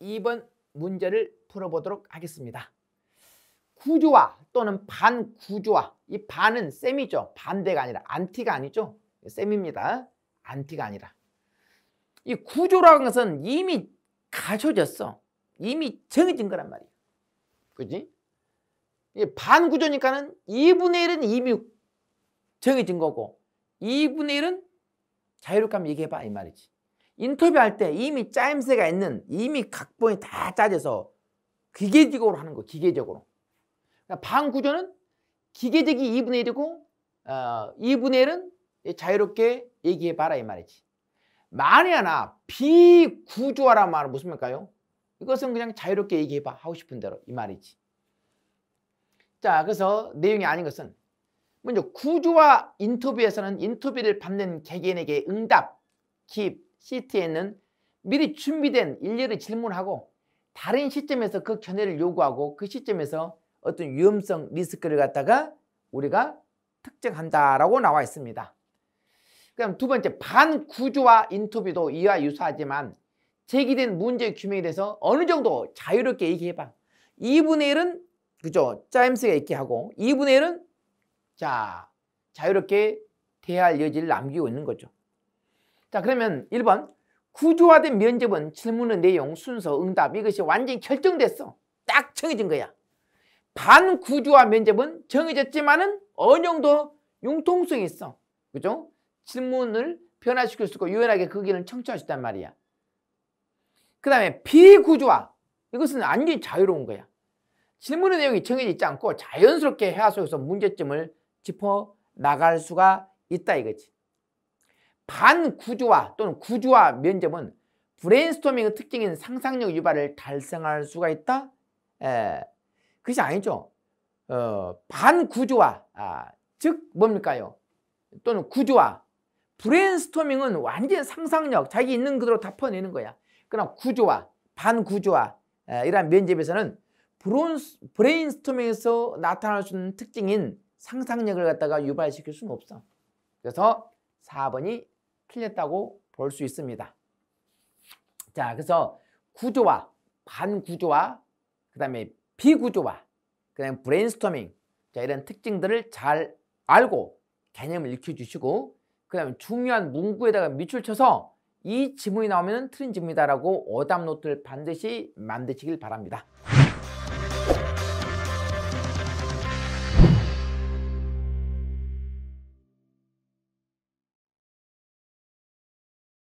2번 문제를 풀어보도록 하겠습니다. 구조화 또는 반구조화 이 반은 셈이죠. 반대가 아니라 안티가 아니죠. 셈입니다. 안티가 아니라 이 구조라는 것은 이미 갖춰졌어. 이미 정해진 거란 말이에 그지? 이 반구조니까는 2분의 1은 이미 정해진 거고 2분의 1은 자유롭게 한번 얘기해봐 이 말이지. 인터뷰할 때 이미 짜임새가 있는 이미 각본이 다 짜져서 기계적으로 하는 거 기계적으로. 그러니까 방 구조는 기계적이 2분의 1이고 어, 2분의 1은 자유롭게 얘기해봐라 이 말이지. 만에 하나 비구조화란 말은 무슨 말일까요? 이것은 그냥 자유롭게 얘기해봐 하고 싶은 대로 이 말이지. 자 그래서 내용이 아닌 것은 먼저 구조화 인터뷰에서는 인터뷰를 받는 개개인에게 응답, 킵, 시트에는 미리 준비된 일례를 질문하고 다른 시점에서 그 견해를 요구하고 그 시점에서 어떤 위험성 리스크를 갖다가 우리가 특정한다라고 나와 있습니다. 그럼 두 번째 반구조화 인터뷰도 이와 유사하지만 제기된 문제 규명에 대해서 어느 정도 자유롭게 얘기해봐. 2분의 1은 그죠? 짜임새가 있게 하고 2분의 1은 자 자유롭게 대할 여지를 남기고 있는 거죠. 자 그러면 1번 구조화된 면접은 질문의 내용, 순서, 응답 이것이 완전히 결정됐어. 딱 정해진 거야. 반구조화 면접은 정해졌지만은 어느 정도 융통성이 있어. 그죠? 질문을 변화시킬 수 있고 유연하게 그 길을 청취할 수 있단 말이야. 그 다음에 비구조화. 이것은 완전히 자유로운 거야. 질문의 내용이 정해져있지 않고 자연스럽게 해화 속서 문제점을 짚어 나갈 수가 있다 이거지. 반구조화 또는 구조화 면접은 브레인스토밍의 특징인 상상력 유발을 달성할 수가 있다? 에, 예. 그것이 아니죠. 어, 반구조화, 아, 즉 뭡니까요? 또는 구조화. 브레인스토밍은 완전 상상력, 자기 있는 그대로 다 퍼내는 거야. 그러나 구조화, 반구조화 에, 예, 이러 면접에서는 브론스, 브레인스토밍에서 나타날 수 있는 특징인 상상력을 갖다가 유발시킬 수는 없어. 그래서 4번이 틀렸다고 볼 수 있습니다. 자, 그래서 구조와 반구조와 그다음에 비구조와 그다음 브레인스토밍 자, 이런 특징들을 잘 알고 개념을 익혀 주시고 그다음에 중요한 문구에다가 밑줄 쳐서 이 지문이 나오면 틀린 지문이다라고 어답 노트를 반드시 만드시길 바랍니다.